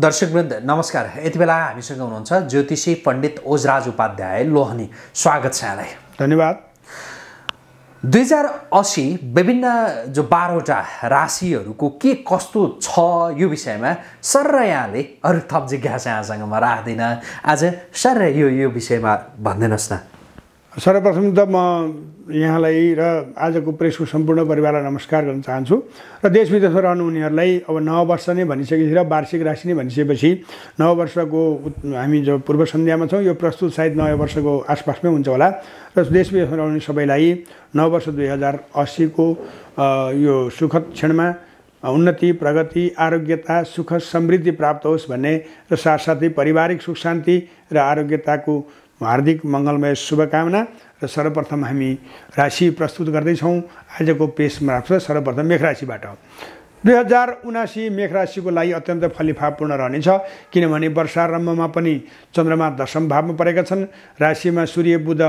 दर्शकवृन्द नमस्कार यति बेला हामीसँग हुनुहुन्छ ज्योतिषी पण्डित ओजराज उपाध्याय लोहनी स्वागत छ यहाँलाई धन्यवाद दुई हजार असी विभिन्न जो बाह्रवटा राशिहरूको के कस्तो छ यो विषयमा र यहाँले अरू थप जिज्ञासा यहाँसँग म राख्दिनँ आज सर यो यो विषयमा भनिदिनुहोस् न सर्वप्रथम त म यहाँलाई र आजको प्रेसको सम्पूर्ण परिवारलाई नमस्कार गर्न चाहन्छु र देश विदेशमा रहनु रहनुहुनेहरूलाई अब नव वर्ष नै भनिसकेपछि र वार्षिक राशि नै भनिसकेपछि नव वर्षको हामी जो पूर्व सन्ध्यामा छौँ यो प्रस्तुत सायद नयाँ वर्षको आसपासमै हुन्छ होला र देश विदेशमा रहने सबैलाई नव वर्ष दुई हजार अस्सीको यो सुखद क्षणमा उन्नति प्रगति आरोग्यता सुख समृद्धि प्राप्त होस् भन्ने र साथसाथै पारिवारिक सुख शान्ति र आरोग्यताको हार्दिक मङ्गलमय शुभकामना र सर्वप्रथम हामी राशि प्रस्तुत गर्दैछौँ आजको पेसमा राख्छ सर्वप्रथम मेघराशिबाट दुई हजार उनासी राशिको लागि अत्यन्त फलिफापूर्ण रहनेछ किनभने वर्षारम्भमा पनि चन्द्रमा दशम भावमा परेका छन् राशिमा सूर्य बुध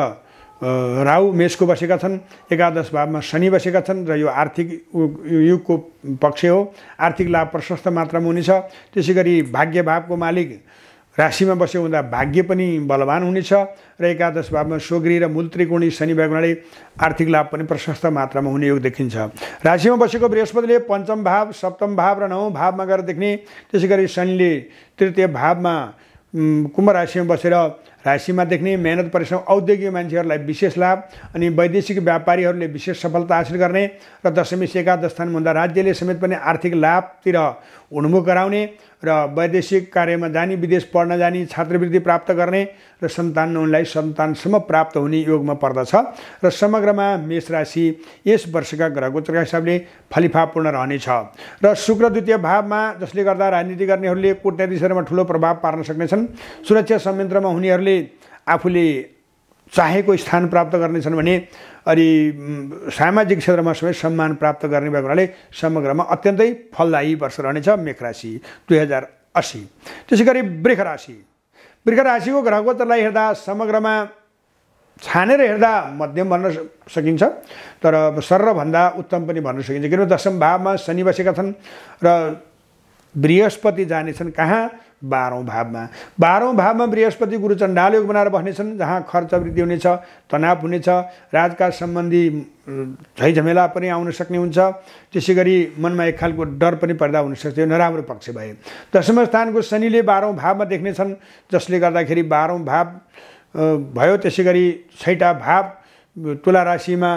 राहु मेषको बसेका छन् एकादश भावमा शनि बसेका छन् र यो आर्थिक युगको पक्ष हो आर्थिक लाभ प्रशस्त मात्रामा हुनेछ त्यसै गरी भाग्य भावको मालिक राशिमा बस्यो हुँदा भाग्य पनि बलवान हुनेछ र एकादश भावमा सोग्री र मूल त्रिकोणी शनि भएको हुनाले आर्थिक लाभ पनि प्रशस्त मात्रामा हुने योग देखिन्छ राशिमा बसेको बृहस्पतिले पञ्चम भाव सप्तम भाव र नवौँ भावमा गएर देख्ने त्यसै गरी शनिले तृतीय भावमा कुम्भ राशिमा बसेर राशिमा देख्ने मेहनत परिश्रम औद्योगिक मान्छेहरूलाई विशेष लाभ अनि वैदेशिक व्यापारीहरूले विशेष सफलता हासिल गर्ने र दशमी सेका स्थानमा हुँदा राज्यले समेत पनि आर्थिक लाभतिर उन्मुख गराउने र वैदेशिक कार्यमा जाने विदेश पढ्न जाने छात्रवृत्ति प्राप्त गर्ने र सन्तान उनलाई सन्तानसम्म प्राप्त हुने योगमा पर्दछ र समग्रमा मेष राशि यस वर्षका ग्रह गोचरका हिसाबले फलिफापूर्ण रहनेछ र शुक्र द्वितीय भावमा जसले गर्दा राजनीति गर्नेहरूले कुटनीतिसहरूमा ठुलो प्रभाव पार्न सक्नेछन् सुरक्षा संयन्त्रमा हुनेहरूले आफूले चाहेको स्थान प्राप्त गर्नेछन् भने अनि सामाजिक क्षेत्रमा समेत सम्मान प्राप्त गर्ने भएको हुनाले समग्रमा अत्यन्तै फलदायी वर्ष रहनेछ मेख राशि दुई हजार असी त्यसै गरी वृख राशि वृख राशिको ग्रह गोत्रलाई हेर्दा समग्रमा छानेर हेर्दा मध्यम भन्न सकिन्छ तर सरभन्दा उत्तम पनि भन्न सकिन्छ किनभने दशम भावमा शनि बसेका छन् र बृहस्पति जानेछन् कहाँ बाह्रौँ भावमा बाह्रौँ भावमा बृहस्पति गुरु चण्डाल योग बनाएर बस्नेछन् जहाँ खर्च वृद्धि हुनेछ तनाव हुनेछ राजका सम्बन्धी झैझमेला पनि आउन सक्ने हुन्छ त्यसै गरी मनमा एक खालको डर पनि पर्दा हुनसक्छ यो नराम्रो पक्ष भए दशम स्थानको शनिले बाह्रौँ भावमा देख्नेछन् जसले गर्दाखेरि बाह्रौँ भाव भयो त्यसै गरी छैटा भाव तुला राशिमा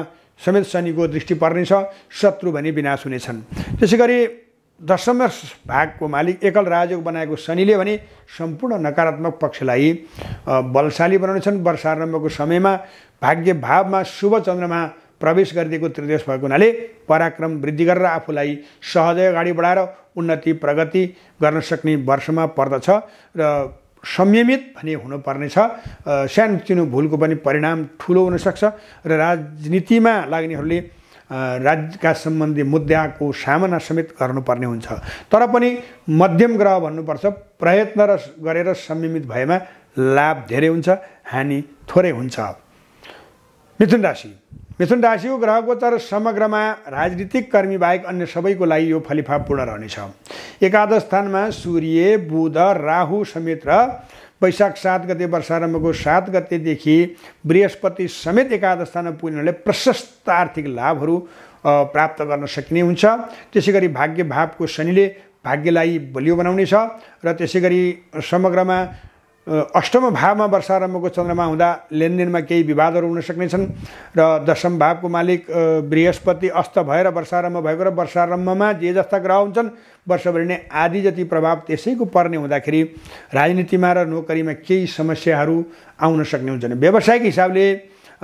समेत शनिको दृष्टि पर्नेछ शत्रु भने विनाश हुनेछन् त्यसै गरी दशम भागको मालिक एकल राजयोग बनाएको शनिले भने सम्पूर्ण नकारात्मक पक्षलाई बलशाली बनाउनेछन् वर्षा आरम्भको समयमा भाग्य भावमा शुभ चन्द्रमा प्रवेश गरिदिएको त्रिदेश भएको हुनाले पराक्रम वृद्धि गरेर आफूलाई सहजै अगाडि बढाएर उन्नति प्रगति गर्न सक्ने वर्षमा पर्दछ र संयमित भने हुनुपर्नेछ सानोतिनो भुलको पनि परिणाम ठुलो हुनसक्छ र राजनीतिमा लाग्नेहरूले राज्यका सम्बन्धी मुद्दाको सामना समेत गर्नुपर्ने हुन्छ तर पनि मध्यम ग्रह भन्नुपर्छ प्रयत्न र गरेर संयमित भएमा लाभ धेरै हुन्छ हानि थोरै हुन्छ मिथुन राशि मिथुन राशिको ग्रहको गोचर समग्रमा राजनीतिक कर्मी बाहेक अन्य सबैको लागि यो फलिफापूर्ण रहनेछ एकादश स्थानमा सूर्य बुध राहु समेत र वैशाख सात गते वर्षारम्भको सात गतेदेखि बृहस्पति समेत एकादश स्थानमा पुग्नेहरूले प्रशस्त आर्थिक लाभहरू प्राप्त गर्न सकिने हुन्छ त्यसै गरी भाग्य भावको शनिले भाग्यलाई बलियो बनाउनेछ र त्यसै गरी समग्रमा अष्टम भावमा वर्षारम्भको चन्द्रमा हुँदा लेनदेनमा केही विवादहरू हुन सक्नेछन् र दशम भावको मालिक बृहस्पति अस्त भएर वर्षारम्भ भएको र वर्षारम्भमा जे जस्ता ग्रह हुन्छन् वर्षभरि नै आदि जति प्रभाव त्यसैको पर्ने हुँदाखेरि राजनीतिमा र नोकरीमा केही समस्याहरू आउन सक्ने हुन्छन् व्यवसायिक हिसाबले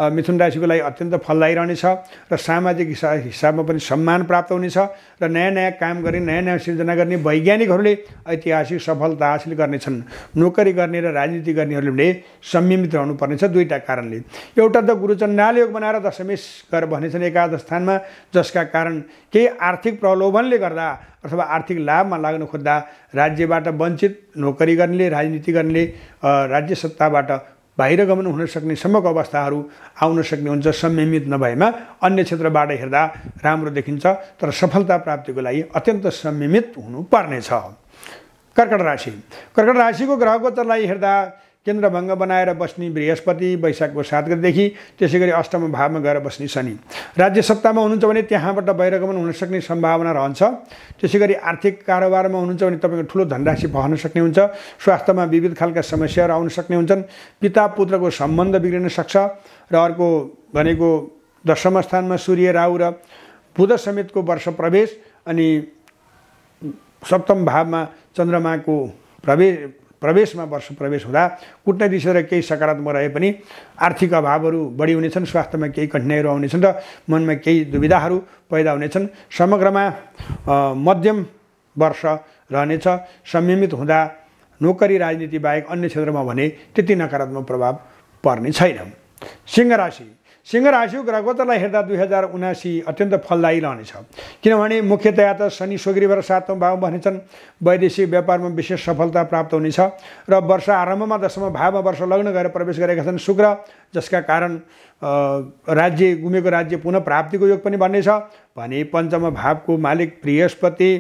मिथुन राशिको लागि अत्यन्त फलदायी रहनेछ र सामाजिक हिसाबमा पनि सम्मान प्राप्त हुनेछ र नयाँ नयाँ काम गर्ने नयाँ नयाँ सिर्जना गर्ने वैज्ञानिकहरूले ऐतिहासिक सफलता हासिल गर्नेछन् नोकरी गर्ने र राजनीति गर्नेहरूले संयमित रहनुपर्नेछ दुईवटा कारणले एउटा त गुरुचण्डाले योग बनाएर दशमेश गरेर भनेछन् एकाद स्थानमा जसका कारण केही आर्थिक प्रलोभनले गर्दा अथवा आर्थिक लाभमा लाग्न खोज्दा राज्यबाट वञ्चित नोकरी गर्नेले राजनीति गर्नेले राज्य सत्ताबाट बाहिर गमन हुन सक्ने सम्मको अवस्थाहरू आउन सक्ने हुन्छ संयमित नभएमा अन्य क्षेत्रबाट हेर्दा राम्रो देखिन्छ तर सफलता प्राप्तिको लागि अत्यन्त संयमित हुनुपर्नेछ कर्कट राशि कर्कट राशिको ग्रह गोचरलाई हेर्दा केन्द्रभङ्ग बनाएर बस्ने बृहस्पति वैशाखको सात गतिदेखि त्यसै गरी अष्टम भावमा गएर बस्ने शनि राज्य सत्तामा हुनुहुन्छ भने त्यहाँबाट बहिरगमन सक्ने सम्भावना रहन्छ त्यसै गरी आर्थिक कारोबारमा हुनुहुन्छ भने तपाईँको ठुलो धनराशि बहन सक्ने हुन्छ स्वास्थ्यमा विविध खालका समस्याहरू आउन सक्ने हुन्छन् पिता पुत्रको सम्बन्ध बिग्रिन सक्छ र अर्को भनेको दशम स्थानमा सूर्य राहु र बुध समेतको वर्ष प्रवेश अनि सप्तम भावमा चन्द्रमाको प्रवेश प्रवेशमा वर्ष प्रवेश हुँदा कुटनैतिक क्षेत्र केही सकारात्मक रहे पनि आर्थिक अभावहरू बढी हुनेछन् स्वास्थ्यमा केही कठिनाइहरू आउनेछन् र मनमा केही दुविधाहरू पैदा हुनेछन् समग्रमा मध्यम वर्ष रहनेछ संयमित हुँदा नोकरी राजनीति बाहेक अन्य क्षेत्रमा भने त्यति नकारात्मक प्रभाव पर्ने छैन सिंह राशि सिंहराशि ग्रहगोचरलाई हेर्दा दुई हजार उनासी अत्यन्त फलदायी रहनेछ किनभने मुख्यतया त शनि स्वग्रीवर सातौँ भाव भनेछन् वैदेशिक व्यापारमा विशेष सफलता प्राप्त हुनेछ र वर्ष आरम्भमा दशम भावमा वर्ष लग्न गएर प्रवेश गरेका छन् शुक्र जसका कारण राज्य गुमेको राज्य पुनः प्राप्तिको योग पनि भन्नेछ भने पञ्चम भावको मालिक बृहस्पति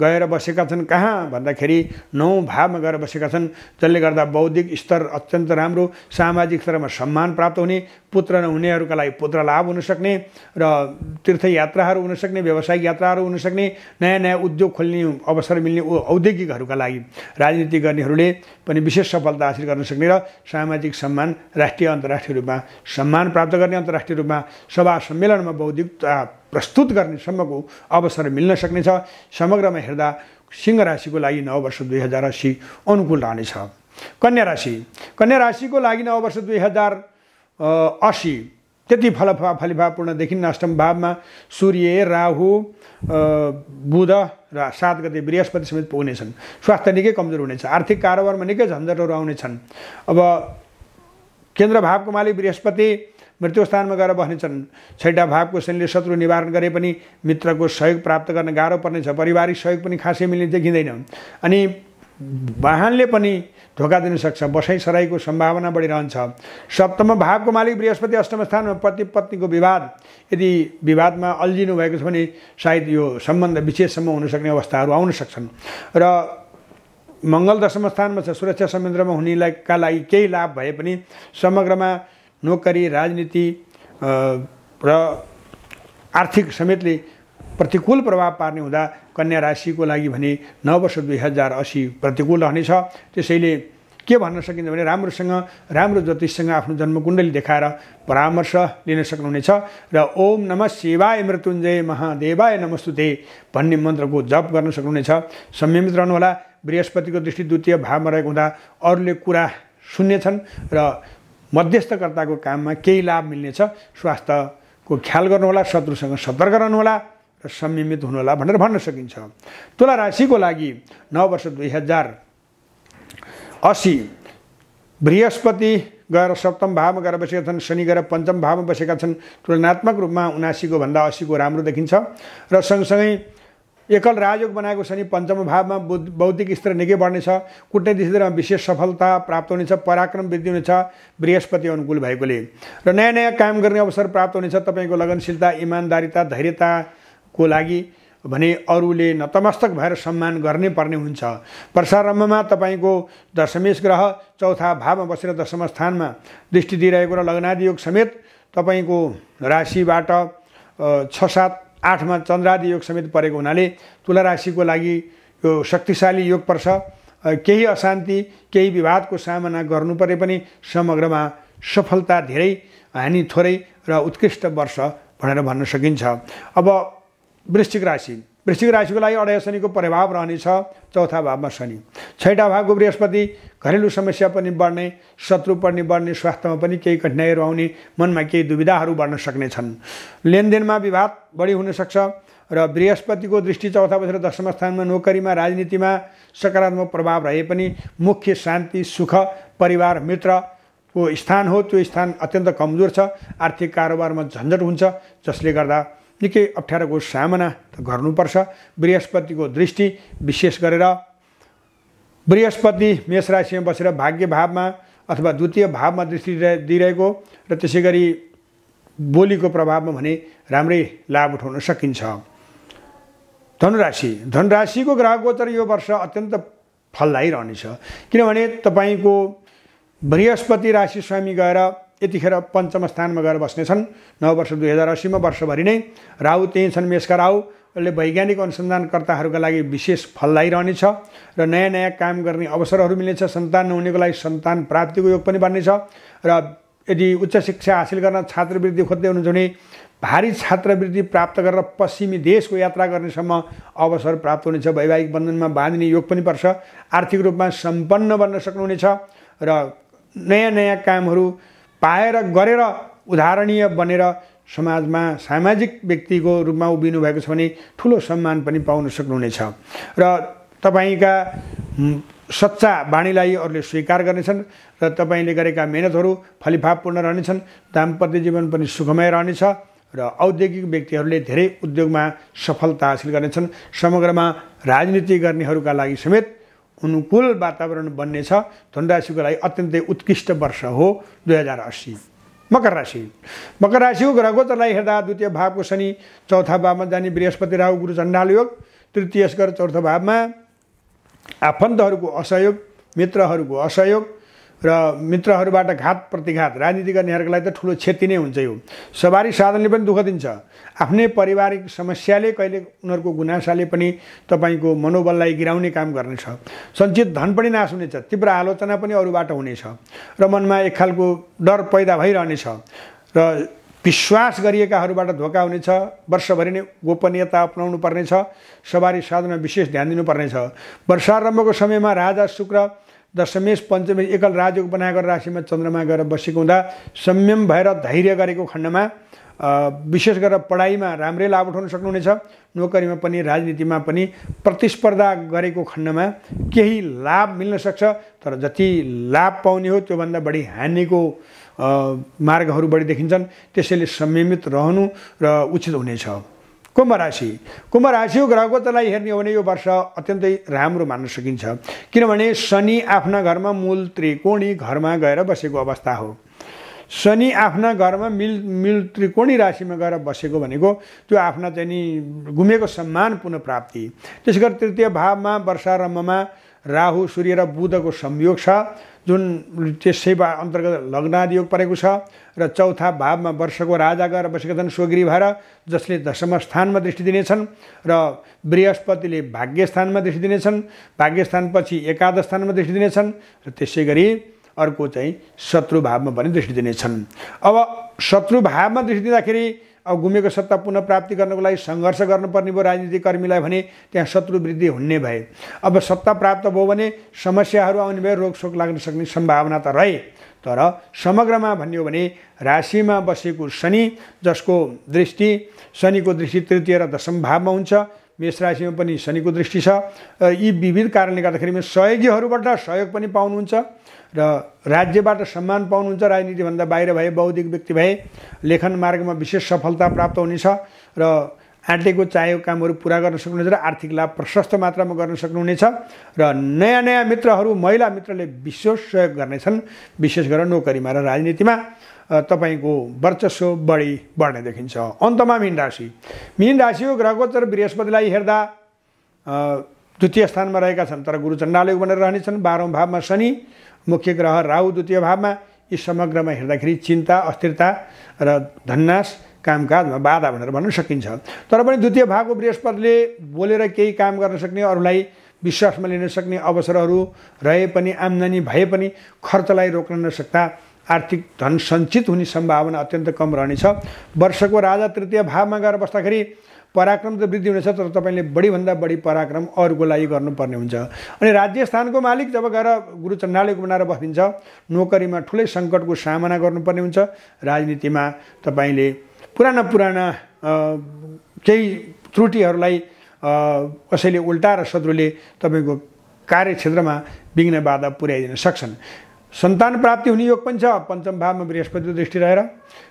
गएर बसेका छन् कहाँ भन्दाखेरि नौ भावमा गएर बसेका छन् जसले गर्दा बौद्धिक स्तर अत्यन्त राम्रो सामाजिक स्तरमा सम्मान प्राप्त हुने पुत्र नहुनेहरूका लागि पुत्र लाभ हुनसक्ने र तीर्थयात्राहरू हुनसक्ने व्यावसायिक यात्राहरू हुनसक्ने नयाँ नयाँ उद्योग खोल्ने अवसर मिल्ने औद्योगिकहरूका लागि राजनीति गर्नेहरूले पनि विशेष सफलता हासिल गर्न सक्ने र सामाजिक सम्मान राष्ट्रिय अन्तर्राष्ट्रिय रूपमा सम्मान प्राप्त गर्ने अन्तर्राष्ट्रिय रूपमा सभा सम्मेलनमा बौद्धिकता प्रस्तुत गर्ने सम्मको अवसर मिल्न सक्नेछ समग्रमा हेर्दा सिंह राशिको लागि नव वर्ष दुई हजार असी अनुकूल रहनेछ कन्या राशि कन्या राशिको लागि नव वर्ष दुई हजार असी त्यति फलफा देखिन्न अष्टम भावमा सूर्य राहु बुध र सात गते बृहस्पति समेत पुग्नेछन् स्वास्थ्य निकै कमजोर हुनेछ आर्थिक कारोबारमा निकै झन्झटहरू आउनेछन् अब केन्द्र भावको मालिक बृहस्पति मृत्युस्थानमा गएर बस्नेछन् छैटा भावको शनिले शत्रु निवारण गरे पनि मित्रको सहयोग प्राप्त गर्न गाह्रो पर्नेछ पारिवारिक सहयोग पनि खासै मिल्ने देखिँदैन अनि वाहनले पनि धोका दिन सक्छ सराईको सम्भावना बढिरहन्छ सप्तम भावको मालिक बृहस्पति अष्टम स्थानमा पति पत्नीको विवाद यदि विवादमा अल्झिनु भएको छ भने सायद यो सम्बन्ध विशेषसम्म हुनसक्ने अवस्थाहरू आउन सक्छन् र मङ्गल दशम स्थानमा छ सुरक्षा संयन्त्रमा हुनेलाई का लागि केही लाभ भए पनि समग्रमा नोकरी राजनीति र आर्थिक समेतले प्रतिकूल प्रभाव पार्ने हुँदा कन्या राशिको लागि भने नव वर्ष दुई हजार असी प्रतिकूल रहनेछ त्यसैले के भन्न सकिन्छ भने राम्रोसँग राम्रो ज्योतिषसँग आफ्नो जन्मकुण्डली देखाएर परामर्श लिन सक्नुहुनेछ र ओम नमः शिवाय मृत्युञ्जय महादेवाय नमस्तुते भन्ने मन्त्रको जप गर्न सक्नुहुनेछ संयमित रहनुहोला बृहस्पतिको दृष्टि द्वितीय भावमा रहेको हुँदा अरूले कुरा सुन्नेछन् र मध्यस्थकर्ताको काममा केही लाभ मिल्नेछ स्वास्थ्यको ख्याल गर्नुहोला शत्रुसँग सतर्क रहनुहोला र संयमित हुनुहोला भनेर भन्न सकिन्छ तुला राशिको लागि नव वर्ष दुई हजार असी बृहस्पति गएर सप्तम भावमा गएर बसेका छन् शनि गएर पञ्चम भावमा बसेका छन् तुलनात्मक रूपमा उनासीको भन्दा असीको राम्रो देखिन्छ र सँगसँगै एकल राजयोग बनाएको छ शनि पञ्चम भावमा बौद्धिक स्तर निकै बढ्नेछ कुटनीति क्षेत्रमा विशेष सफलता प्राप्त हुनेछ पराक्रम वृद्धि हुनेछ बृहस्पति अनुकूल भएकोले र नयाँ नयाँ काम गर्ने अवसर प्राप्त हुनेछ तपाईँको लगनशीलता इमान्दारिता धैर्यताको लागि भने अरूले नतमस्तक भएर सम्मान गर्नै पर्ने हुन्छ प्रसारम्भमा तपाईँको दशमेश ग्रह चौथा भावमा बसेर दशम स्थानमा दृष्टि दिइरहेको र लग्नादि योग समेत तपाईँको राशिबाट छ सात आठमा चन्द्रादि योग समेत परेको हुनाले तुला राशिको लागि यो शक्तिशाली योग पर्छ केही अशान्ति केही विवादको सामना गर्नु परे पनि समग्रमा सफलता धेरै हानि थोरै र उत्कृष्ट वर्ष भनेर भन्न सकिन्छ अब वृश्चिक राशि वृश्चिक राशिको लागि अडय शनिको प्रभाव रहनेछ चौथा भावमा शनि छैटा भावको बृहस्पति घरेलु समस्या पनि बढ्ने शत्रु पनि बढ्ने स्वास्थ्यमा पनि केही कठिनाइहरू आउने मनमा केही दुविधाहरू बढ्न सक्ने छन् लेनदेनमा विवाद बढी हुनसक्छ र बृहस्पतिको दृष्टि चौथा बसेर दशम स्थानमा नोकरीमा राजनीतिमा सकारात्मक प्रभाव रहे पनि मुख्य शान्ति सुख परिवार मित्र को स्थान हो त्यो स्थान अत्यन्त कमजोर छ आर्थिक कारोबारमा झन्झट हुन्छ जसले गर्दा निकै अप्ठ्यारोको सामना त गर्नुपर्छ बृहस्पतिको दृष्टि विशेष गरेर बृहस्पति मेष राशिमा बसेर भाग्य भावमा अथवा द्वितीय भावमा दृष्टि दिइरहेको र त्यसै गरी बोलीको प्रभावमा भने राम्रै लाभ उठाउन सकिन्छ धनुराशि धनुराशिको ग्रह गोचर यो वर्ष अत्यन्त फलदायी रहनेछ किनभने तपाईँको बृहस्पति राशि स्वामी गएर यतिखेर पञ्चम स्थानमा गएर बस्नेछन् नव वर्ष दुई हजार असीमा वर्षभरि नै राहु त्यहीँ छन् मेषका राहु यसले वैज्ञानिक अनुसन्धानकर्ताहरूका लागि विशेष फलदायी रहनेछ र नयाँ नयाँ काम गर्ने अवसरहरू मिल्नेछ सन्तान नहुनेको लागि सन्तान प्राप्तिको योग पनि बन्नेछ र यदि उच्च शिक्षा हासिल गर्न छात्रवृत्ति खोज्दै हुनुहुन्छ भने भारी छात्रवृत्ति प्राप्त गरेर पश्चिमी देशको यात्रा गर्नेसम्म अवसर प्राप्त हुनेछ वैवाहिक बन्धनमा बाँधिने योग पनि पर्छ आर्थिक रूपमा सम्पन्न बन्न सक्नुहुनेछ र नयाँ नयाँ कामहरू पाएर गरेर उदाहरणीय बनेर समाजमा सामाजिक व्यक्तिको रूपमा उभिनु भएको छ भने ठुलो सम्मान पनि पाउन सक्नुहुनेछ र तपाईँका सच्चा बाणीलाई अरूले स्वीकार गर्नेछन् र तपाईँले गरेका मेहनतहरू फलिफापूर्ण रहनेछन् दाम्पत्य जीवन पनि सुखमय रहनेछ र औद्योगिक व्यक्तिहरूले धेरै उद्योगमा सफलता हासिल गर्नेछन् समग्रमा राजनीति गर्नेहरूका लागि समेत अनुकूल वातावरण बन्नेछ धनराशिको लागि अत्यन्तै उत्कृष्ट वर्ष हो दुई हजार अस्सी मकर राशि मकर राशिको ग्रह गोचरलाई हेर्दा द्वितीय भावको शनि चौथा भावमा जाने बृहस्पति राहु गुरु चण्डाल योग तृतीय स्कर चौथो भावमा आफन्तहरूको असहयोग मित्रहरूको असहयोग र मित्रहरूबाट घात प्रतिघात राजनीति गर्नेहरूको लागि त ठुलो क्षति नै हुन्छ यो सवारी साधनले पनि दुःख दिन्छ आफ्नै पारिवारिक समस्याले कहिले उनीहरूको गुनासाले पनि तपाईँको मनोबललाई गिराउने काम गर्नेछ सञ्चित धन पनि नाश हुनेछ तीव्र आलोचना पनि अरूबाट हुनेछ र मनमा एक खालको डर पैदा भइरहनेछ र विश्वास गरिएकाहरूबाट धोका हुनेछ वर्षभरि नै गोपनीयता अप्नाउनु पर्नेछ सवारी साधनमा विशेष ध्यान दिनुपर्नेछ वर्षारम्भको समयमा राजा शुक्र दशमेश पञ्चमेश एकल राजयोग बनाएको राशिमा चन्द्रमा गएर बसेको हुँदा संयम भएर धैर्य गरेको खण्डमा विशेष गरेर पढाइमा राम्रै लाभ उठाउन सक्नुहुनेछ नोकरीमा पनि राजनीतिमा पनि प्रतिस्पर्धा गरेको खण्डमा केही लाभ मिल्न सक्छ तर जति लाभ पाउने हो त्योभन्दा बढी हानिको मार्गहरू बढी देखिन्छन् त्यसैले संयमित रहनु र उचित हुनेछ कुम्भ राशि कुम्भ राशिको तलाई हेर्ने हो भने यो वर्ष अत्यन्तै राम्रो मान्न सकिन्छ किनभने शनि आफ्ना घरमा मूल त्रिकोणी घरमा गएर बसेको अवस्था हो शनि आफ्ना घरमा मिल मिल त्रिकोणी राशिमा गएर बसेको भनेको त्यो आफ्ना चाहिँ नि गुमेको सम्मान पुनः प्राप्ति त्यसै गरी तृतीय भावमा वर्षारम्भमा राहु सूर्य र बुधको संयोग छ जुन त्यो सेवा अन्तर्गत लग्नादियोग परेको छ र चौथा भावमा वर्षको राजा गएर बसेका छन् स्वगिरी भएर जसले दशम स्थानमा दृष्टि दिनेछन् र बृहस्पतिले भाग्य स्थानमा दृष्टि दिनेछन् भाग्य स्थानपछि एकादश स्थानमा दृष्टि दिनेछन् र त्यसै गरी अर्को चाहिँ शत्रु भावमा पनि दृष्टि दिनेछन् अब शत्रु भावमा दृष्टि दिँदाखेरि अब गुमेको सत्ता पुनः प्राप्ति गर्नको लागि सङ्घर्ष गर्नुपर्ने भयो राजनीतिक कर्मीलाई भने त्यहाँ शत्रु वृद्धि हुने भए अब सत्ता प्राप्त भयो भने समस्याहरू आउने भए रोगसोक लाग्न सक्ने सम्भावना त रहे तर समग्रमा भन्यो भने राशिमा बसेको शनि जसको दृष्टि शनिको दृष्टि तृतीय र दशम भावमा हुन्छ मेष राशिमा पनि शनिको दृष्टि छ र यी विविध कारणले गर्दाखेरि मेरो सहयोगीहरूबाट सहयोग पनि पाउनुहुन्छ र राज्यबाट सम्मान पाउनुहुन्छ राजनीतिभन्दा बाहिर भए बौद्धिक व्यक्ति भए लेखन मार्गमा विशेष सफलता प्राप्त हुनेछ र आँटेको चाहेको कामहरू पुरा गर्न सक्नुहुनेछ र आर्थिक लाभ प्रशस्त मात्रामा गर्न सक्नुहुनेछ र नयाँ नयाँ मित्रहरू महिला मित्रले विशेष सहयोग गर्नेछन् विशेष गरेर नोकरीमा र राजनीतिमा तपाईँको वर्चस्व बढी बढ्ने देखिन्छ अन्तमा मिन राशि मिन राशि हो ग्रहगोचर बृहस्पतिलाई हेर्दा द्वितीय स्थानमा रहेका छन् तर गुरु चण्डालयोग भनेर रहनेछन् बाह्रौँ भावमा शनि मुख्य ग्रह राहु द्वितीय भावमा यी समग्रमा हेर्दाखेरि चिन्ता अस्थिरता र धन्नास कामकाजमा बाधा भनेर भन्न सकिन्छ तर पनि द्वितीय भावको बृहस्पतिले बोलेर केही काम गर्न सक्ने अरूलाई विश्वासमा लिन सक्ने अवसरहरू रहे पनि आम्दानी भए पनि खर्चलाई रोक्न नसक्दा आर्थिक धन सञ्चित हुने सम्भावना अत्यन्त कम रहनेछ वर्षको राजा तृतीय भावमा गएर बस्दाखेरि पराक्रम त वृद्धि हुनेछ तर तपाईँले बढीभन्दा बढी पराक्रम अरूको लागि गर्नुपर्ने हुन्छ अनि राज्य स्थानको मालिक जब गएर गुरु बनाएर बसिन्छ नोकरीमा ठुलै सङ्कटको सामना गर्नुपर्ने हुन्छ राजनीतिमा तपाईँले पुराना पुराना केही त्रुटिहरूलाई कसैले उल्टा र शत्रुले तपाईँको कार्यक्षेत्रमा विघ्न बाधा पुर्याइदिन सक्छन् सन्तान प्राप्ति हुने योग पनि छ पञ्चम भावमा बृहस्पतिको दृष्टि रहेर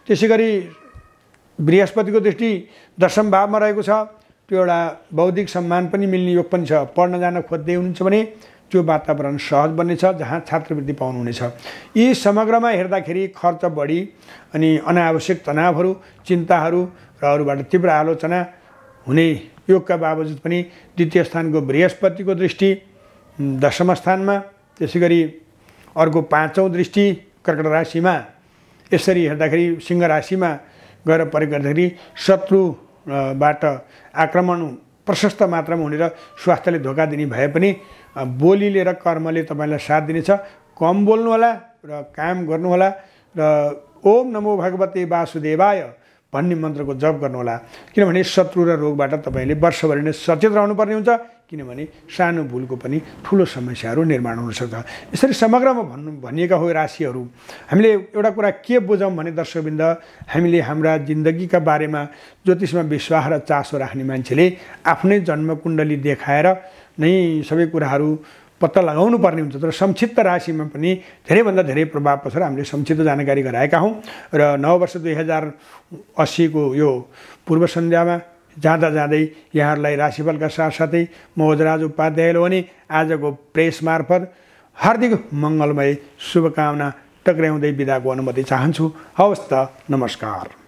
त्यसै गरी बृहस्पतिको दृष्टि दशम भावमा रहेको छ त्यो एउटा बौद्धिक सम्मान पनि मिल्ने योग पनि छ पढ्न जान खोज्दै हुनुहुन्छ भने त्यो वातावरण सहज बन्नेछ जहाँ छात्रवृत्ति पाउनुहुनेछ यी समग्रमा हेर्दाखेरि खर्च बढी अनि अनावश्यक तनावहरू चिन्ताहरू र अरूबाट तीव्र आलोचना हुने योगका बावजुद पनि द्वितीय स्थानको बृहस्पतिको दृष्टि दशम स्थानमा त्यसै गरी अर्को पाँचौँ दृष्टि कर्कट राशिमा यसरी हेर्दाखेरि सिंह राशिमा गएर परेको गर्दाखेरि शत्रुबाट आक्रमण प्रशस्त मात्रामा हुने र स्वास्थ्यले धोका दिने भए पनि बोलीले र कर्मले तपाईँलाई साथ दिनेछ कम बोल्नुहोला र काम गर्नुहोला र ओम नमो भगवते वासुदेवाय भन्ने मन्त्रको जप गर्नुहोला किनभने शत्रु र रोगबाट तपाईँले वर्षभरि नै सचेत रहनुपर्ने हुन्छ किनभने सानो भुलको पनि ठुलो समस्याहरू निर्माण हुनसक्छ यसरी समग्रमा भन्नु भनिएका हो राशिहरू हामीले एउटा कुरा के बुझौँ भने दर्शकबिन्द हामीले हाम्रा जिन्दगीका बारेमा ज्योतिषमा विश्वास र चासो राख्ने मान्छेले आफ्नै जन्मकुण्डली देखाएर नै सबै कुराहरू पत्ता लगाउनु पर्ने हुन्छ तर संक्षिप्त राशिमा पनि धेरैभन्दा धेरै प्रभाव पछाड हामीले संक्षिप्त जानकारी गराएका हौँ र नव वर्ष दुई हजार अस्सीको यो पूर्व सन्ध्यामा जाँदा जाँदै यहाँहरूलाई राशिफलका साथसाथै म उपाध्यायले भने आजको प्रेस मार्फत हार्दिक मङ्गलमय शुभकामना टक्र्याउँदै बिदाको अनुमति चाहन्छु हवस् त नमस्कार